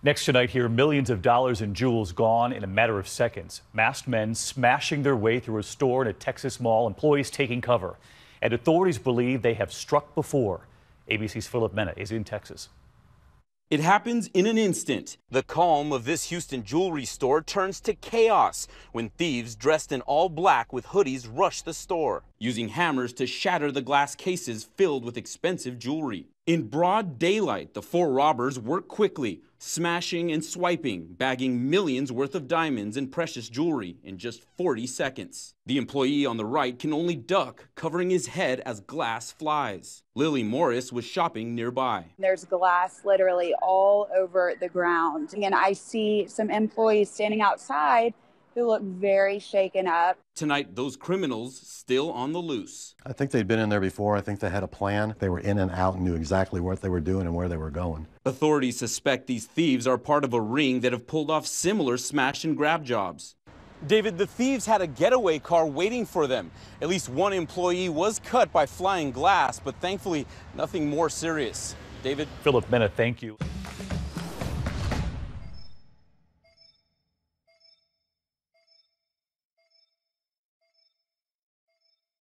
Next tonight here, millions of dollars in jewels gone in a matter of seconds. Masked men smashing their way through a store in a Texas mall, employees taking cover. And authorities believe they have struck before. ABC's Philip Mena is in Texas. It happens in an instant. The calm of this Houston jewelry store turns to chaos when thieves dressed in all black with hoodies rush the store, using hammers to shatter the glass cases filled with expensive jewelry. In broad daylight, the four robbers work quickly, smashing and swiping, bagging millions worth of diamonds and precious jewelry in just 40 seconds. The employee on the right can only duck, covering his head as glass flies. Lily Morris was shopping nearby. There's glass literally all over the ground. And I see some employees standing outside who looked very shaken up. Tonight, those criminals still on the loose. I think they'd been in there before. I think they had a plan. They were in and out and knew exactly what they were doing and where they were going. Authorities suspect these thieves are part of a ring that have pulled off similar smash and grab jobs. David, the thieves had a getaway car waiting for them. At least one employee was cut by flying glass, but thankfully, nothing more serious. David? Philip Mena, thank you.